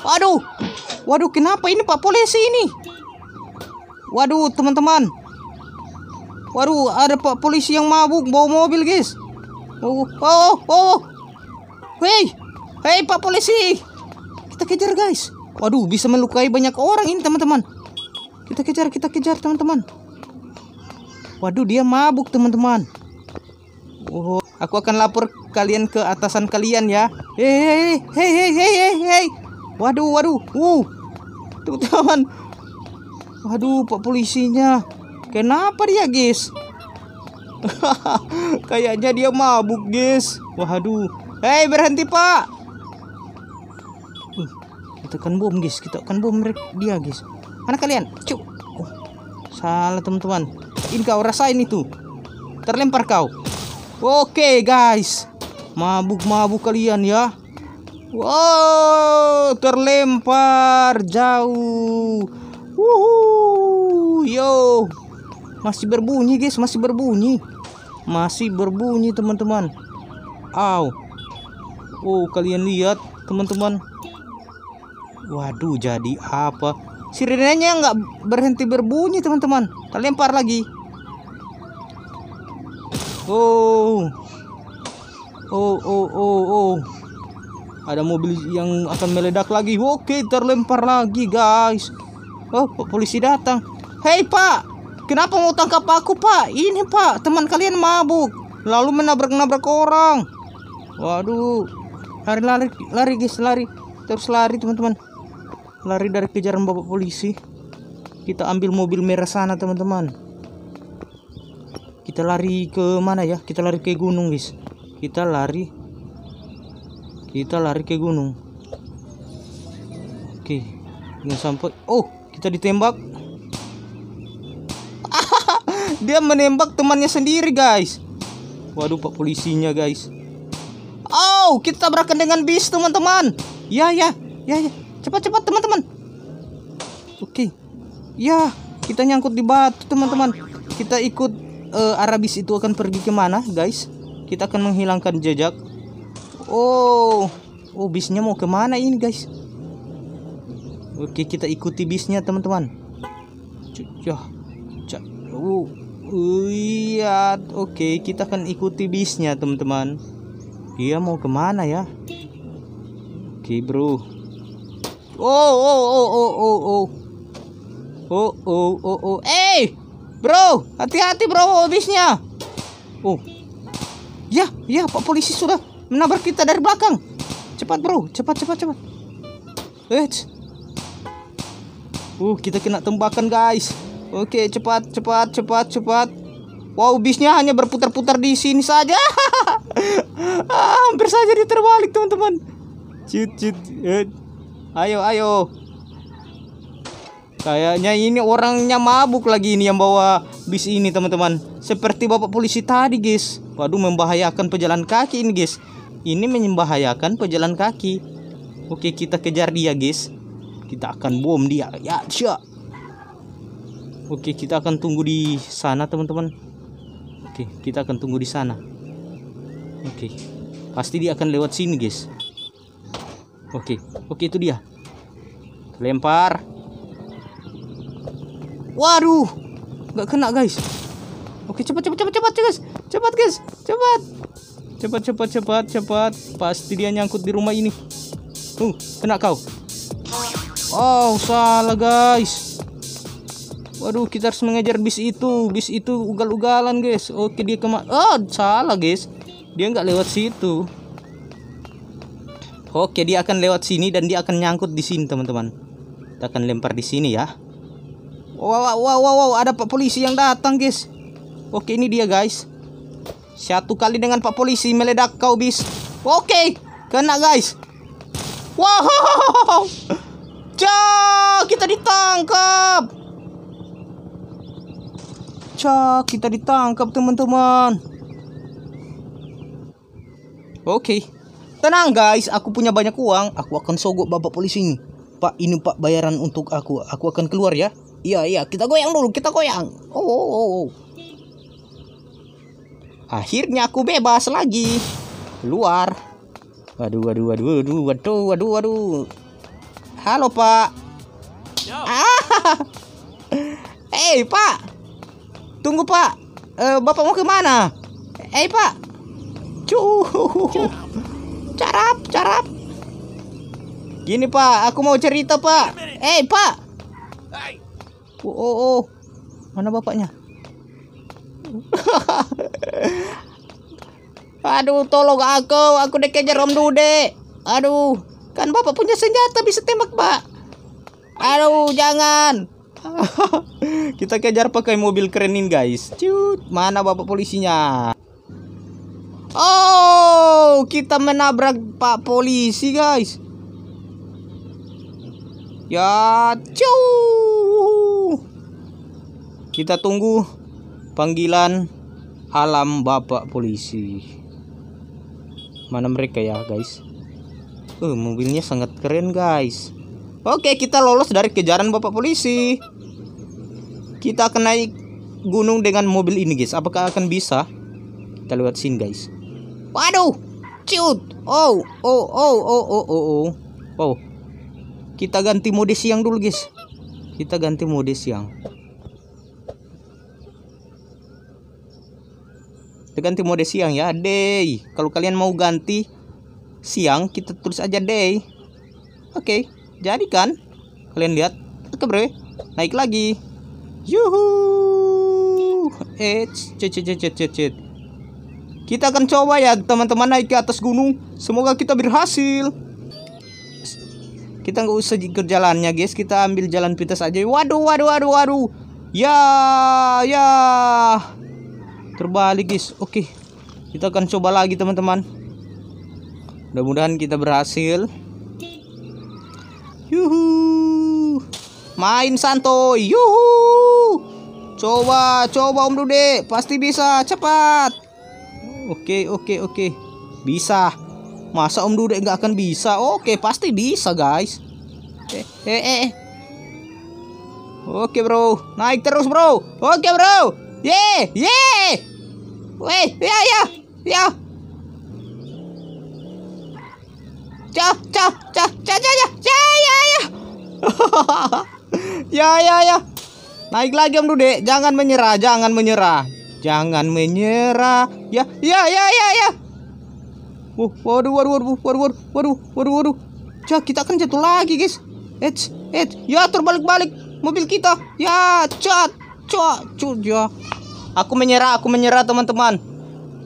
Waduh, waduh kenapa ini Pak Polisi ini? Waduh teman-teman, waduh ada Pak Polisi yang mabuk bawa mobil guys. Oh, oh, oh, oh, hei, hei Pak Polisi, kita kejar guys. Waduh bisa melukai banyak orang ini teman-teman. Kita kejar, kita kejar teman-teman. Waduh dia mabuk teman-teman. Oh, aku akan lapor kalian ke atasan kalian ya. Hei, hei, hei, hei, hei, hei. Waduh, waduh. Wow. Tuh, teman. Waduh, Pak polisinya. Kenapa dia, guys? Kayaknya dia mabuk, guys. Waduh. Hei, berhenti, Pak. Uh, kita akan bom, guys. Kita akan bom dia, guys. Mana kalian? Cuk. Oh, salah, teman-teman. Ini kau rasain itu. Terlempar kau. Oke guys Mabuk-mabuk kalian ya Wow Terlempar jauh Woohoo, Yo Masih berbunyi guys Masih berbunyi Masih berbunyi teman-teman Aw Oh kalian lihat teman-teman Waduh jadi apa Sirenenya nggak berhenti berbunyi teman-teman Terlempar lagi Oh. Oh, oh, oh, oh. Ada mobil yang akan meledak lagi. Oke, terlempar lagi, guys. Oh, polisi datang. Hei, Pak. Kenapa mau tangkap aku, Pak? Ini, Pak, teman kalian mabuk. Lalu menabrak-nabrak orang. Waduh. Lari, lari, lari, guys, lari. Terus lari, teman-teman. Lari dari kejaran bapak polisi. Kita ambil mobil merah sana, teman-teman kita lari ke mana ya kita lari ke gunung guys kita lari kita lari ke gunung oke nggak sampai oh kita ditembak dia menembak temannya sendiri guys waduh pak polisinya guys oh kita tabrakan dengan bis teman-teman ya ya ya ya cepat cepat teman-teman oke ya kita nyangkut di batu teman-teman kita ikut uh, Arabis itu akan pergi kemana guys kita akan menghilangkan jejak oh oh bisnya mau kemana ini guys oke kita ikuti bisnya teman-teman Cucah, oh iya oke kita akan ikuti bisnya teman-teman dia mau kemana ya oke bro oh oh oh oh oh oh oh oh oh oh eh Bro, hati-hati bro habisnya. Oh. Ya, ya Pak polisi sudah menabrak kita dari belakang. Cepat bro, cepat cepat cepat. Eh. Uh, kita kena tembakan guys. Oke, cepat cepat cepat cepat. Wow, bisnya hanya berputar-putar di sini saja. ah, hampir saja diterbalik, teman-teman. Cut cut. Eh. Ayo, ayo. Kayaknya ini orangnya mabuk lagi ini yang bawa bis ini teman-teman. Seperti bapak polisi tadi guys. Waduh membahayakan pejalan kaki ini guys. Ini membahayakan pejalan kaki. Oke kita kejar dia guys. Kita akan bom dia. Ya sya. Oke kita akan tunggu di sana teman-teman. Oke kita akan tunggu di sana. Oke pasti dia akan lewat sini guys. Oke oke itu dia. Lempar. Waduh, nggak kena guys. Oke cepat cepat cepat cepat guys, cepat guys, cepat, cepat cepat cepat cepat. Pasti dia nyangkut di rumah ini. Uh, kena kau. Oh salah guys. Waduh, kita harus mengejar bis itu. Bis itu ugal-ugalan guys. Oke dia kemana? Oh salah guys, dia nggak lewat situ. Oke, dia akan lewat sini dan dia akan nyangkut di sini, teman-teman. Kita akan lempar di sini ya. Wow, wow, wow, wow, ada Pak Polisi yang datang, guys. Oke, ini dia, guys. Satu kali dengan Pak Polisi meledak kau, bis. Oke, kena, guys. Wow, cak, kita ditangkap. Cak, kita ditangkap, teman-teman. Oke, tenang, guys. Aku punya banyak uang. Aku akan sogok bapak polisi ini. Pak, ini Pak bayaran untuk aku. Aku akan keluar ya. Iya iya kita goyang dulu kita goyang. Oh, oh, oh, oh. Akhirnya aku bebas lagi. Keluar. Waduh waduh waduh waduh waduh waduh waduh. Halo Pak. Ah. hey Pak. Tunggu Pak. Uh, Bapak mau kemana? Eh hey, Pak. Cuh. Carap carap. Gini Pak, aku mau cerita Pak. Eh hey, Pak. Hey oh, oh, oh. mana bapaknya aduh tolong aku aku dikejar om dude aduh kan bapak punya senjata bisa tembak pak aduh jangan kita kejar pakai mobil kerenin guys cut mana bapak polisinya Oh, kita menabrak Pak Polisi, guys. Ya, cuy kita tunggu panggilan alam bapak polisi mana mereka ya guys uh, mobilnya sangat keren guys oke kita lolos dari kejaran bapak polisi kita akan naik gunung dengan mobil ini guys apakah akan bisa kita lihat sini guys waduh ciut oh oh oh oh oh oh oh Wow. kita ganti mode siang dulu guys kita ganti mode siang Ganti mode siang ya day kalau kalian mau ganti siang kita tulis aja day oke okay. jadi kan kalian lihat oke bro naik lagi yuhu eh kita akan coba ya teman-teman naik ke atas gunung semoga kita berhasil kita nggak usah ikut jalannya guys kita ambil jalan pintas aja waduh waduh waduh waduh ya ya terbalik guys oke kita akan coba lagi teman-teman mudah-mudahan kita berhasil yuhu main Santo, yuhu coba coba om dude pasti bisa cepat oke oke oke bisa masa om dude nggak akan bisa oke pasti bisa guys eh eh, eh. Oke bro, naik terus bro. Oke bro, Ye, ye. Wei, ya ya. Ya. Ja, ja, ja, ja, ja, ya ya ya, ya. ya, ya, ya. Naik lagi Om Dude, jangan menyerah, jangan menyerah. Jangan menyerah. Ya, ya, ya, ya, ya. Wuh, waduh, waduh, waduh, waduh, waduh, waduh, waduh, waduh. Cah, kita kan jatuh lagi, guys. Eh, eh, ya terbalik-balik mobil kita. Ya, cat. Cok, dia Aku menyerah, aku menyerah teman-teman.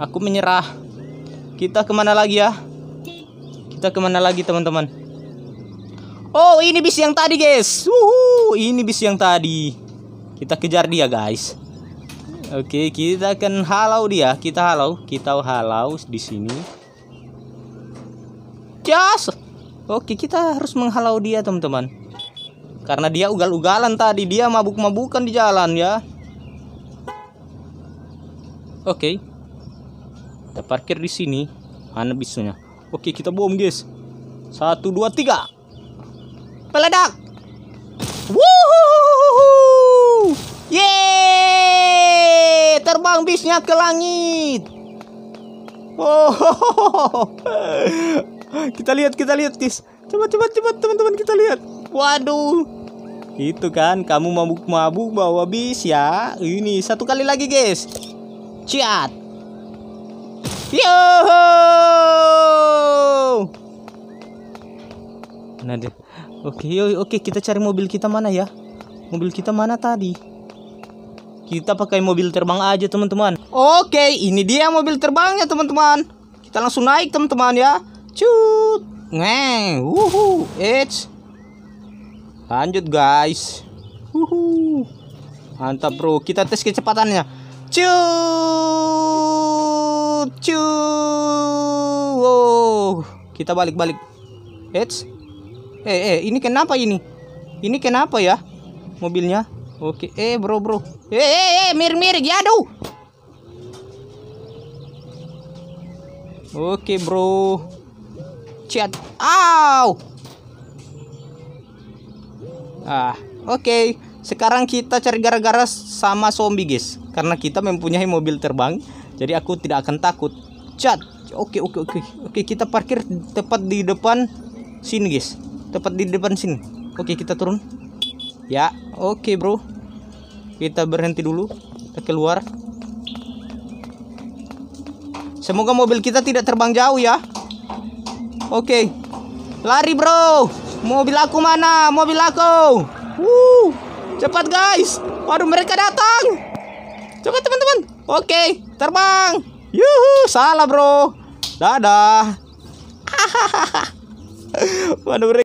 Aku menyerah. Kita kemana lagi ya? Kita kemana lagi teman-teman? Oh, ini bis yang tadi guys. Wuhu, ini bis yang tadi. Kita kejar dia guys. Oke, kita akan halau dia. Kita halau, kita halau di sini. Yes. Oke, kita harus menghalau dia teman-teman. Karena dia ugal-ugalan tadi, dia mabuk-mabukan di jalan ya. Oke. Okay. Kita parkir di sini. Mana bisunya? Oke, okay, kita bom, guys. Satu, dua, tiga. Peledak. Terbang bisnya ke langit. Oh. kita lihat, kita lihat, guys. Coba, coba, coba teman-teman kita lihat. Waduh itu kan, kamu mabuk-mabuk bawa bis ya. Ini satu kali lagi, guys. Ciat. Yo! nanti Oke, okay, oke kita cari mobil kita mana ya? Mobil kita mana tadi? Kita pakai mobil terbang aja, teman-teman. Oke, ini dia mobil terbangnya, teman-teman. Kita langsung naik, teman-teman ya. Cut. Neng. Wuhu. Eits lanjut guys mantap bro kita tes kecepatannya cuut cuut wow kita balik balik Eits. eh eh ini kenapa ini ini kenapa ya mobilnya oke eh bro bro eh eh, eh mir mir ya aduh oke bro chat ow ah oke okay. sekarang kita cari gara-gara sama zombie guys karena kita mempunyai mobil terbang jadi aku tidak akan takut cat oke okay, oke okay, oke okay. oke kita parkir tepat di depan sini guys tepat di depan sini oke kita turun ya oke bro kita berhenti dulu kita keluar semoga mobil kita tidak terbang jauh ya oke lari bro Mobil aku mana? Mobil aku. Wuh. Cepat guys. Waduh mereka datang. Cepat teman-teman. Oke, terbang. Yuhu, salah bro. Dadah. Waduh mereka